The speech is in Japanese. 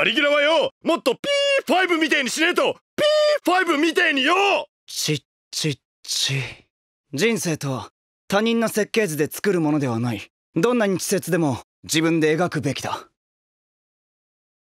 カリギュラはよもっと P5 みてえにしねえと P5 みてえによちっちっち人生とは他人の設計図で作るものではないどんなに稚拙でも自分で描くべきだ